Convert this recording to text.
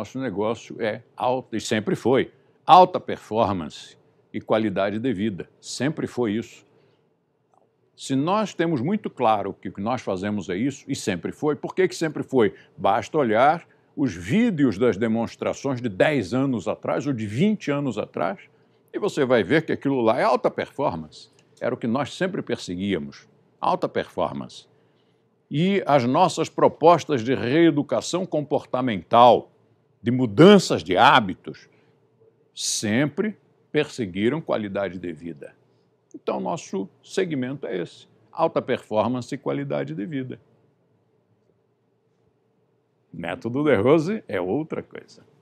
Nosso negócio é alta, e sempre foi, alta performance e qualidade de vida. Sempre foi isso. Se nós temos muito claro que o que nós fazemos é isso, e sempre foi, por que, que sempre foi? Basta olhar os vídeos das demonstrações de 10 anos atrás ou de 20 anos atrás, e você vai ver que aquilo lá é alta performance. Era o que nós sempre perseguíamos, alta performance. E as nossas propostas de reeducação comportamental, de mudanças de hábitos, sempre perseguiram qualidade de vida. Então, nosso segmento é esse: alta performance e qualidade de vida. Método de Rose é outra coisa.